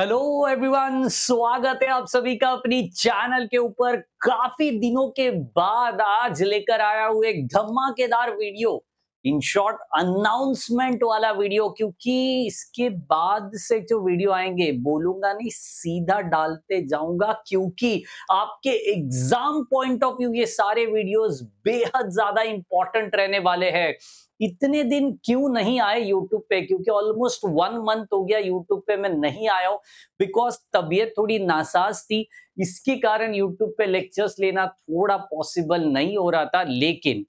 hello everyone स्वागत है आप सभी का अपनी चैनल के ऊपर काफी दिनों के बाद आज लेकर आया हुआ एक धमाकेदार वीडियो इन शॉर्ट अनाउंसमेंट वाला वीडियो क्योंकि इसके बाद से जो वीडियो आएंगे बोलूंगा नहीं सीधा डालते जाऊंगा क्योंकि आपके एग्जाम पॉइंट ऑफ व्यू ये सारे वीडियोस बेहद ज्यादा इंपॉर्टेंट रहने वाले हैं इतने दिन क्यों नहीं आए यूट्यूब पे क्योंकि ऑलमोस्ट वन मंथ हो गया यूट्यूब पे मैं नहीं आया हूँ बिकॉज तबीयत थोड़ी नासाज थी इसके कारण यूट्यूब पे लेक्चर्स लेना थोड़ा पॉसिबल नहीं हो रहा था लेकिन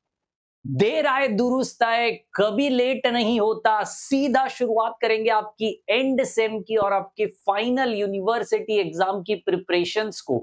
देर आए दुरुस्त आए कभी लेट नहीं होता सीधा शुरुआत करेंगे आपकी एंड सेम की और आपके फाइनल यूनिवर्सिटी एग्जाम की प्रिपरेशन को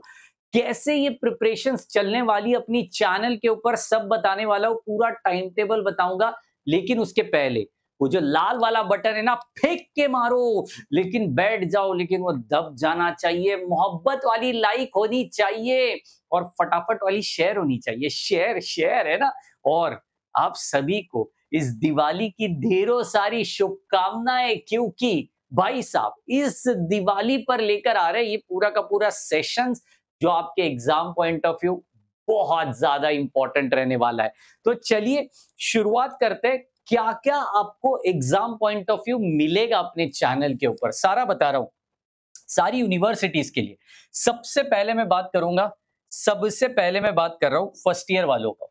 कैसे ये प्रिपरेशन चलने वाली अपनी चैनल के ऊपर सब बताने वाला हूँ पूरा टाइम टेबल बताऊंगा लेकिन उसके पहले वो जो लाल वाला बटन है ना फेंक के मारो लेकिन बैठ जाओ लेकिन वो दब जाना चाहिए मोहब्बत वाली लाइक होनी चाहिए और फटाफट वाली शेयर होनी चाहिए शेयर शेयर है ना और आप सभी को इस दिवाली की ढेरों सारी शुभकामनाएं क्योंकि भाई साहब इस दिवाली पर लेकर आ रहे ये पूरा का पूरा सेशंस जो आपके एग्जाम पॉइंट ऑफ व्यू बहुत ज्यादा इंपॉर्टेंट रहने वाला है तो चलिए शुरुआत करते हैं क्या क्या आपको एग्जाम पॉइंट ऑफ व्यू मिलेगा अपने चैनल के ऊपर सारा बता रहा हूं सारी यूनिवर्सिटीज के लिए सबसे पहले मैं बात करूंगा सबसे पहले मैं बात कर रहा हूं फर्स्ट ईयर वालों का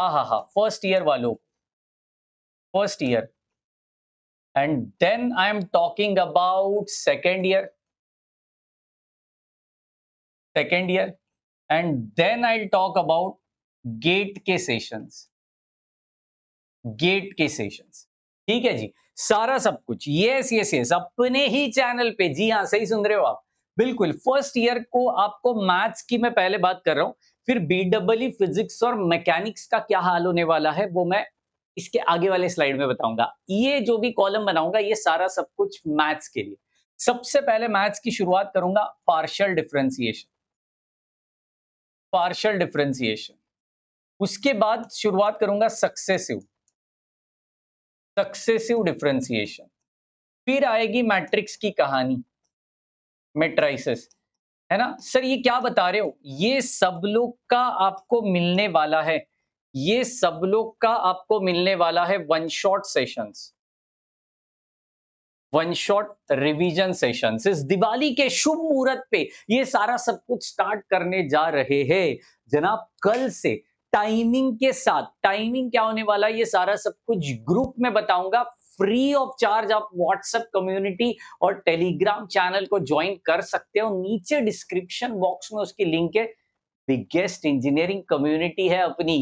आ हा हा फर्स्ट ईयर वालों first year and then I am talking about second year second year and then I talk about GATE के सेशंस गेट के सेशंस ठीक है जी सारा सब कुछ यस यस यस अपने ही चैनल पे जी हाँ सही सुन रहे हो आप बिल्कुल फर्स्ट ईयर को आपको मैथ्स की मैं पहले बात कर रहा हूं फिर बी डबल फिजिक्स और मैकेनिक्स का क्या हाल होने वाला है वो मैं इसके आगे वाले स्लाइड में बताऊंगा ये जो भी कॉलम बनाऊंगा ये सारा सब कुछ मैथ्स के लिए सबसे पहले मैथ्स की शुरुआत करूंगा पार्शल डिफ्रेंसिएशन पार्शल डिफ्रेंसिएशन उसके बाद शुरुआत करूंगा सक्सेसिव सक्सेसिव डिफ्रेंसिएशन फिर आएगी मैट्रिक्स की कहानी मेट्राइसिस है ना सर ये क्या बता रहे हो ये सब लोग का आपको मिलने वाला है ये सब लोग का आपको मिलने वाला है one shot sessions one shot revision session इस दिवाली के शुभ मुहूर्त पे ये सारा सब कुछ स्टार्ट करने जा रहे हैं जनाब कल से टाइमिंग के साथ टाइमिंग क्या होने वाला ये सारा सब कुछ ग्रुप में बताऊंगा फ्री ऑफ चार्ज आप व्हाट्सएप कम्युनिटी और टेलीग्राम चैनल को ज्वाइन कर सकते हो नीचे डिस्क्रिप्शन बॉक्स में उसकी लिंक है बिगेस्ट इंजीनियरिंग कम्युनिटी है अपनी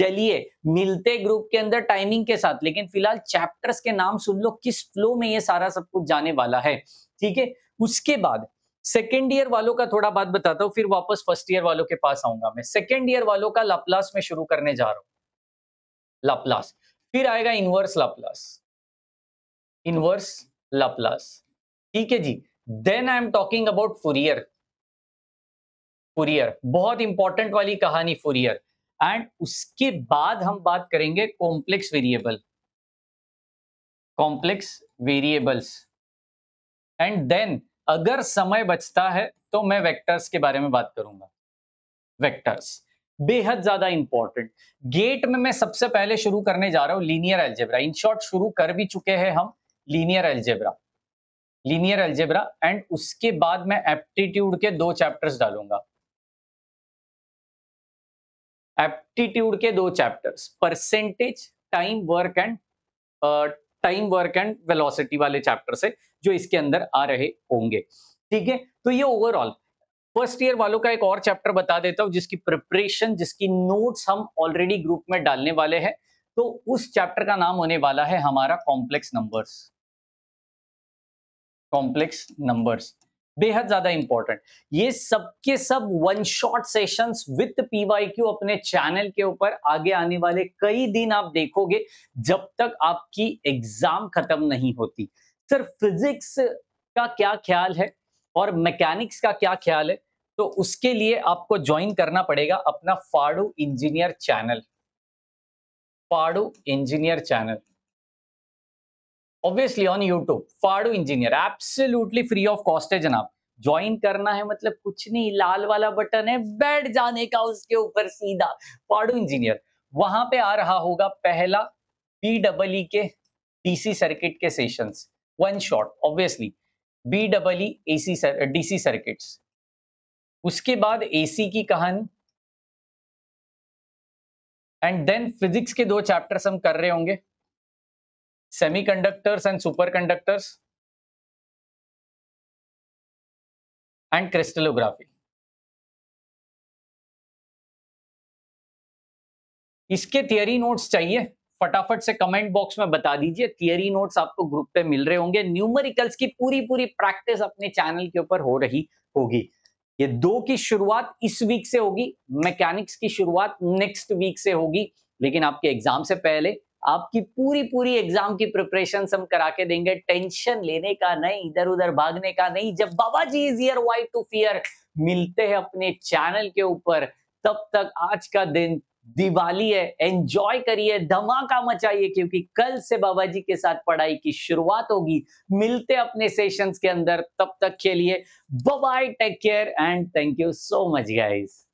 चलिए मिलते ग्रुप के अंदर टाइमिंग के साथ लेकिन फिलहाल चैप्टर्स के नाम सुन लो किस फ्लो में ये सारा सब कुछ जाने वाला है ठीक है उसके बाद सेकेंड ईयर वालों का थोड़ा बात बताता हूँ फिर वापस फर्स्ट ईयर वालों के पास आऊंगा मैं सेकेंड ईयर वालों का लपलास में शुरू करने जा रहा हूं लाप्लास फिर आएगा इनवर्स लाप्लास इनवर्स लपलास ठीक है जी then I am talking about Fourier Fourier बहुत इंपॉर्टेंट वाली कहानी फुरियर एंड उसके बाद हम बात करेंगे complex variable complex variables and then अगर समय बचता है तो मैं वेक्टर्स के बारे में बात करूंगा वेक्टर्स बेहद ज्यादा इंपॉर्टेंट गेट में मैं सबसे पहले शुरू करने जा रहा हूं लीनियर एल्जेब्रा इन शॉर्ट शुरू कर भी चुके हैं हम linear algebra linear algebra and उसके बाद मैं एप्टीट्यूड के दो चैप्टर्स डालूंगा एप्टीट्यूड के दो chapters percentage time work and time work and velocity वाले चैप्टर से जो इसके अंदर आ रहे होंगे ठीक है तो ये ओवरऑल फर्स्ट ईयर वालों का एक और चैप्टर बता देता हूँ जिसकी प्रिपरेशन जिसकी नोट्स हम ऑलरेडी ग्रुप में डालने वाले हैं तो उस चैप्टर का नाम होने वाला है हमारा कॉम्प्लेक्स नंबर्स कॉम्प्लेक्स नंबर्स बेहद ज्यादा इंपॉर्टेंट ये सबके सब one shot sessions with PYQ अपने चैनल के ऊपर आगे आने वाले कई दिन आप देखोगे जब तक आपकी एग्जाम खत्म नहीं होती सर फिजिक्स का क्या ख्याल है और मैकेनिक्स का क्या ख्याल है तो उसके लिए आपको ज्वाइन करना पड़ेगा अपना Faadu Engineer channel Faadu Engineer channel obviously on YouTube Faadu Engineer absolutely free of cost है जनाब ज्वाइन करना है मतलब कुछ नहीं लाल वाला बटन है बैठ जाने का उसके ऊपर सीधा फाड़ू इंजीनियर वहां पे आ रहा होगा पहला बी डबल ई के डीसी सर्किट के sessions one shot obviously B double E AC DC circuit उसके बाद एसी की कहानी एंड देन फिजिक्स के दो चैप्टर्स हम कर रहे होंगे semiconductors and superconductors and crystallography इसके थियरी नोट्स चाहिए फटाफट से कमेंट बॉक्स में बता दीजिए थियरी नोट्स आपको ग्रुप पे मिल रहे होंगे न्यूमेरिकल्स की पूरी पूरी प्रैक्टिस अपने चैनल के ऊपर हो रही होगी ये दो की शुरुआत इस वीक से होगी मैकेनिक्स की शुरुआत नेक्स्ट वीक से होगी लेकिन आपके एग्जाम से पहले आपकी पूरी पूरी एग्जाम की प्रिपरेशन हम करा के देंगे टेंशन लेने का नहीं इधर उधर भागने का नहीं जब बाबा जी is here why to fear मिलते हैं अपने चैनल के ऊपर तब तक आज का दिन दिवाली है एंजॉय करिए धमाका मचाइए क्योंकि कल से बाबा जी के साथ पढ़ाई की शुरुआत होगी मिलते अपने सेशंस के अंदर तब तक के लिए bye take care and thank you so much guys